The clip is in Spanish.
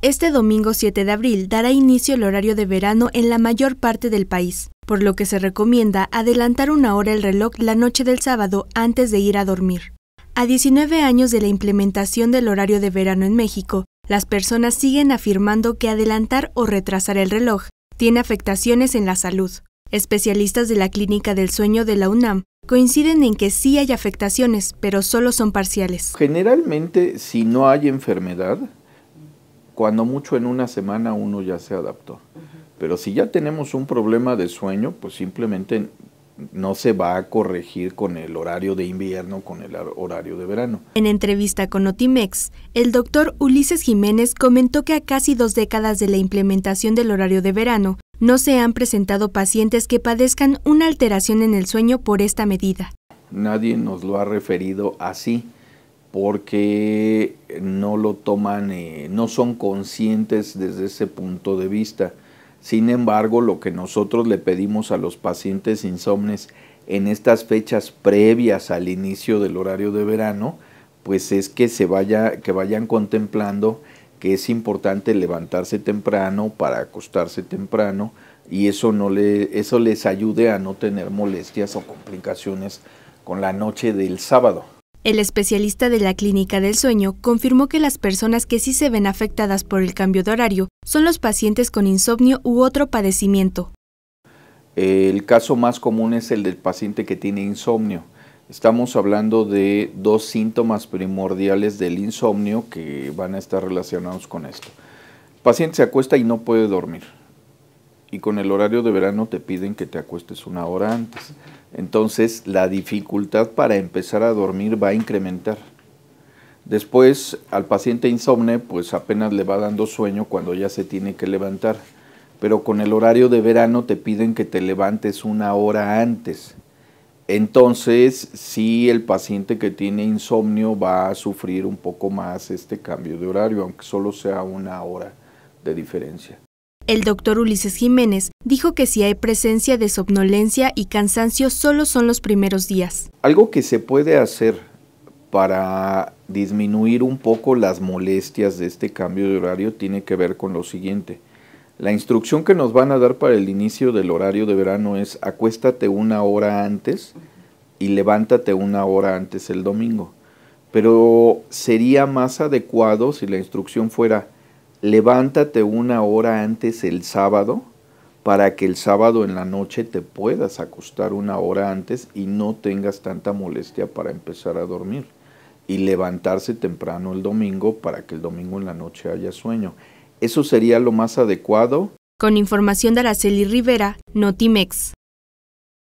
Este domingo 7 de abril dará inicio el horario de verano en la mayor parte del país, por lo que se recomienda adelantar una hora el reloj la noche del sábado antes de ir a dormir. A 19 años de la implementación del horario de verano en México, las personas siguen afirmando que adelantar o retrasar el reloj tiene afectaciones en la salud. Especialistas de la Clínica del Sueño de la UNAM coinciden en que sí hay afectaciones, pero solo son parciales. Generalmente, si no hay enfermedad, cuando mucho en una semana uno ya se adaptó. Pero si ya tenemos un problema de sueño, pues simplemente no se va a corregir con el horario de invierno, con el horario de verano. En entrevista con Otimex, el doctor Ulises Jiménez comentó que a casi dos décadas de la implementación del horario de verano, no se han presentado pacientes que padezcan una alteración en el sueño por esta medida. Nadie nos lo ha referido así porque no lo toman, eh, no son conscientes desde ese punto de vista. Sin embargo, lo que nosotros le pedimos a los pacientes insomnes en estas fechas previas al inicio del horario de verano, pues es que se que vayan contemplando que es importante levantarse temprano para acostarse temprano y eso no le, eso les ayude a no tener molestias o complicaciones con la noche del sábado. El especialista de la Clínica del Sueño confirmó que las personas que sí se ven afectadas por el cambio de horario son los pacientes con insomnio u otro padecimiento. El caso más común es el del paciente que tiene insomnio. Estamos hablando de dos síntomas primordiales del insomnio que van a estar relacionados con esto. El paciente se acuesta y no puede dormir y con el horario de verano te piden que te acuestes una hora antes. Entonces la dificultad para empezar a dormir va a incrementar. Después al paciente insomne pues apenas le va dando sueño cuando ya se tiene que levantar. Pero con el horario de verano te piden que te levantes una hora antes. Entonces, si el paciente que tiene insomnio va a sufrir un poco más este cambio de horario, aunque solo sea una hora de diferencia. El doctor Ulises Jiménez dijo que si hay presencia de somnolencia y cansancio solo son los primeros días. Algo que se puede hacer para disminuir un poco las molestias de este cambio de horario tiene que ver con lo siguiente. La instrucción que nos van a dar para el inicio del horario de verano es acuéstate una hora antes y levántate una hora antes el domingo. Pero sería más adecuado si la instrucción fuera levántate una hora antes el sábado para que el sábado en la noche te puedas acostar una hora antes y no tengas tanta molestia para empezar a dormir. Y levantarse temprano el domingo para que el domingo en la noche haya sueño. Eso sería lo más adecuado. Con información de Araceli Rivera, Notimex.